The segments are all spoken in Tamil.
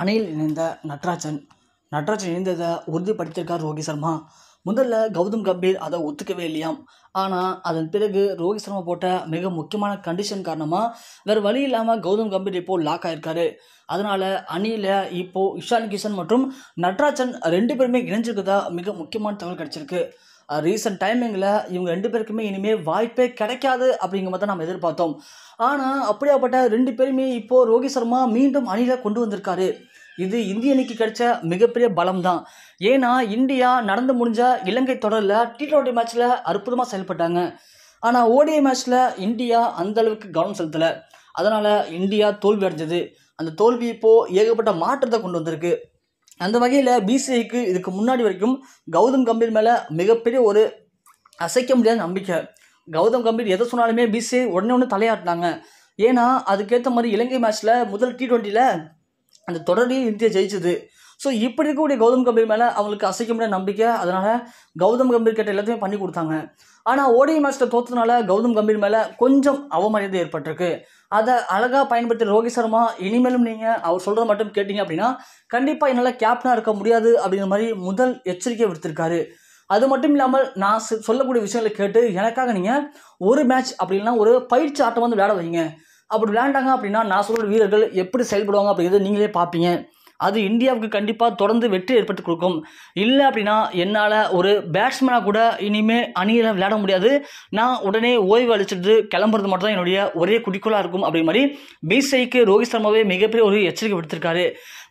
அணையில் இணைந்த நட்ராஜன் நட்ராஜன் இணைந்ததை உறுதிப்படுத்தியிருக்கார் ரோஹித் சர்மா முதல்ல கௌதம் கம்பீர் அதை ஒத்துக்கவே இல்லையாம் ஆனால் அதன் பிறகு ரோஹித் சர்மா போட்ட மிக முக்கியமான கண்டிஷன் காரணமாக வேறு வழி இல்லாமல் கௌதம் கம்பீர் இப்போது லாக் ஆகியிருக்காரு அதனால் அணியில் இப்போது இஷான் கிஷன் மற்றும் நட்ராஜன் ரெண்டு பேருமே இணைஞ்சிருக்கதா மிக முக்கியமான தகவல் கிடச்சிருக்கு ரீசன்ட் டைமிங்கில் இவங்க ரெண்டு பேருக்குமே இனிமேல் வாய்ப்பே கிடைக்காது அப்படிங்கிற மாதிரி தான் நம்ம எதிர்பார்த்தோம் ஆனால் அப்படியாப்பட்ட ரெண்டு பேருமே இப்போது ரோஹித் சர்மா மீண்டும் அணியில் கொண்டு வந்திருக்காரு இது இந்திய அணிக்கு கிடைச்ச மிகப்பெரிய பலம் தான் ஏன்னா இந்தியா நடந்து முடிஞ்ச இலங்கை தொடரில் டி ட்வெண்ட்டி மேட்ச்சில் அற்புதமாக செயல்பட்டாங்க ஆனால் ஓடிஐ மேட்ச்சில் இந்தியா அந்தளவுக்கு கவனம் செலுத்தலை அதனால் இந்தியா தோல்வி அடைஞ்சது அந்த தோல்வி இப்போது ஏகப்பட்ட மாற்றத்தை கொண்டு வந்திருக்கு அந்த வகையில் பிசிஐக்கு இதுக்கு முன்னாடி வரைக்கும் கௌதம் கம்பீர் மேலே மிகப்பெரிய ஒரு அசைக்க முடியாத நம்பிக்கை கௌதம் கம்பீர் எதை சொன்னாலுமே பிசிஐ உடனே ஒன்று தலையாட்டினாங்க ஏன்னா அதுக்கேற்ற மாதிரி இலங்கை மேட்ச்சில் முதல் டி ட்வெண்ட்டியில் அந்த தொடரையும் இந்தியா ஜெயிச்சது ஸோ இப்படி இருக்கக்கூடிய கௌதம் கம்பீர் மேலே அவங்களுக்கு அசைக்க முடியாத நம்பிக்கை அதனால் கௌதம் கம்பீர் கேட்ட எல்லாத்தையும் பண்ணி கொடுத்தாங்க ஆனால் ஓடிய மேட்ச்சில் தோற்றதுனால கௌதம் கம்பீர் மேலே கொஞ்சம் அவமரியாதை ஏற்பட்டிருக்கு அதை அழகாக பயன்படுத்தி ரோஹித் சர்மா இனிமேலும் நீங்கள் அவர் சொல்கிறத மட்டும் கேட்டிங்க அப்படின்னா கண்டிப்பாக என்னால் கேப்டனாக இருக்க முடியாது அப்படிங்கிற மாதிரி முதல் எச்சரிக்கை விடுத்திருக்காரு அது மட்டும் இல்லாமல் நான் சொல்லக்கூடிய விஷயங்களை கேட்டு எனக்காக நீங்கள் ஒரு மேட்ச் அப்படின்னா ஒரு பயிற்சி ஆட்டம் வந்து விளையாட வைங்க அப்படி விளையாண்டாங்க அப்படின்னா நான் சொல்கிற வீரர்கள் எப்படி செயல்படுவாங்க அப்படிங்கிறது நீங்களே பார்ப்பீங்க அது இந்தியாவுக்கு கண்டிப்பாக தொடர்ந்து வெற்றி ஏற்பட்டு கொடுக்கும் இல்லை அப்படின்னா என்னால் ஒரு பேட்ஸ்மேனாக கூட இனிமேல் அணியில் விளையாட முடியாது நான் உடனே ஓய்வு அளிச்சிட்டு கிளம்புறது மட்டும் தான் என்னுடைய ஒரே குறிக்கோளாக இருக்கும் அப்படி மாதிரி பிசைக்கு ரோஹித் சர்மாவே மிகப்பெரிய ஒரு எச்சரிக்கை விடுத்திருக்காரு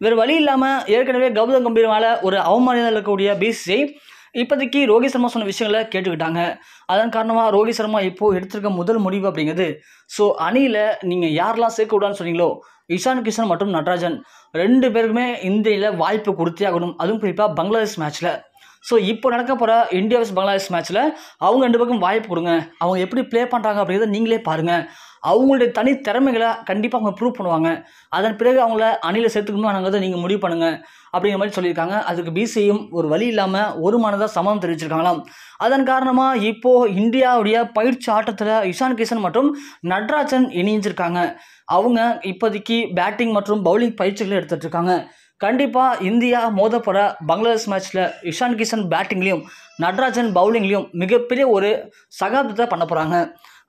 வேறு வழி இல்லாமல் ஏற்கனவே கௌதம் கம்பீர் மேலே ஒரு அவமானிதம் இருக்கக்கூடிய பிசிஐ இப்போதைக்கு ரோஹித் சர்மா சொன்ன விஷயங்களை கேட்டுக்கிட்டாங்க அதன் காரணமாக ரோஹித் சர்மா இப்போது எடுத்திருக்க முதல் முடிவு அப்படிங்கிறது ஸோ அணியில் நீங்கள் யாரெல்லாம் சேர்க்க விடான்னு சொன்னீங்களோ இஷான் கிஷன் மற்றும் நடராஜன் ரெண்டு பேருக்குமே இந்தியில் வாய்ப்பு கொடுத்தே ஆகணும் அதுவும் குறிப்பாக பங்களாதேஷ் மேட்ச்சில் ஸோ இப்போ நடக்க போகிற இந்தியா வர்ஸ் பங்களாதேஷ் மேட்ச்சில் அவங்க ரெண்டு பக்கம் வாய்ப்பு கொடுங்க அவங்க எப்படி ப்ளே பண்ணுறாங்க அப்படிங்கிறத நீங்களே பாருங்கள் அவங்களுடைய தனி திறமைகளை கண்டிப்பாக அவங்க ப்ரூவ் பண்ணுவாங்க அதன் பிறகு அவங்கள அணியில் சேர்த்துக்கணும்னு நீங்கள் முடிவு பண்ணுங்கள் அப்படிங்கிற மாதிரி சொல்லியிருக்காங்க அதுக்கு பிசியும் ஒரு வழி இல்லாமல் ஒரு மனதாக சம்மதம் தெரிவிச்சிருக்காங்களாம் அதன் காரணமாக இப்போது இந்தியாவுடைய பயிற்சி ஆட்டத்தில் இஷான் கிஷன் மற்றும் நட்ராஜன் இணைஞ்சிருக்காங்க அவங்க இப்போதைக்கு பேட்டிங் மற்றும் பவுலிங் பயிற்சிகளை எடுத்துகிட்டு இருக்காங்க கண்டிப்பாக இந்தியா மோதப்போகிற பங்களாதேஷ் மேட்ச்சில் இஷான் கிஷன் பேட்டிங்லேயும் நட்ராஜன் பவுலிங்லேயும் மிகப்பெரிய ஒரு சகாப்தத்தை பண்ண போகிறாங்க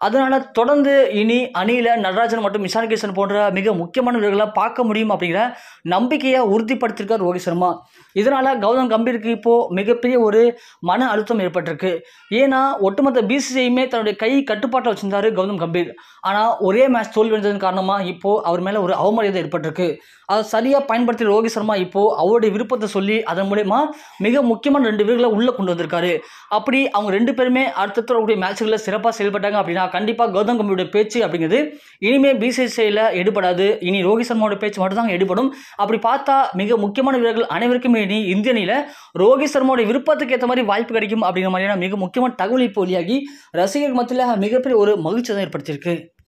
அதனால் தொடர்ந்து இனி அணியில் நடராஜன் மற்றும் இஷான் கிஷன் போன்ற மிக முக்கியமான வீரர்களை பார்க்க முடியும் அப்படிங்கிற நம்பிக்கையை உறுதிப்படுத்தியிருக்கார் ரோஹித் சர்மா இதனால் கௌதம் கம்பீருக்கு இப்போது மிகப்பெரிய ஒரு மன அழுத்தம் ஏற்பட்டிருக்கு ஏன்னா ஒட்டுமொத்த பிசிசியுமே தன்னுடைய கை கட்டுப்பாட்டை வச்சுருந்தார் கௌதம் கம்பீர் ஆனால் ஒரே மேட்ச் தோல்வியடைந்ததன் காரணமாக இப்போது அவர் மேலே ஒரு அவமரியாதை ஏற்பட்டிருக்கு அதை சரியாக பயன்படுத்தி ரோஹித் சர்மா இப்போது அவருடைய விருப்பத்தை சொல்லி அதன் மூலயமா மிக முக்கியமான ரெண்டு வீரர்களை உள்ளே கொண்டு வந்திருக்காரு அப்படி அவங்க ரெண்டு பேருமே அடுத்த மேட்சுகளில் சிறப்பாக செயல்பட்டாங்க அப்படின்னா கண்டிப்பாக கௌதம் கம்பியுடைய பேச்சு அப்படிங்கிறது இனிமேல் பிசிசியில் எடுபடாது இனி ரோஹித் சர்மாவோட பேச்சு மட்டும்தான் எடுபடும் அப்படி பார்த்தா மிக முக்கியமான வீரர்கள் அனைவருக்குமே இனி இந்திய அணியில் ரோஹித் சர்மாவோட விருப்பத்துக்கு ஏற்ற மாதிரி வாய்ப்பு கிடைக்கும் அப்படிங்கிற மாதிரியான மிக முக்கியமான தகவல் இப்போ வெளியாகி ரசிகர்கள் மத்தியில் மிகப்பெரிய ஒரு மகிழ்ச்சி தான் ஏற்படுத்தியிருக்கு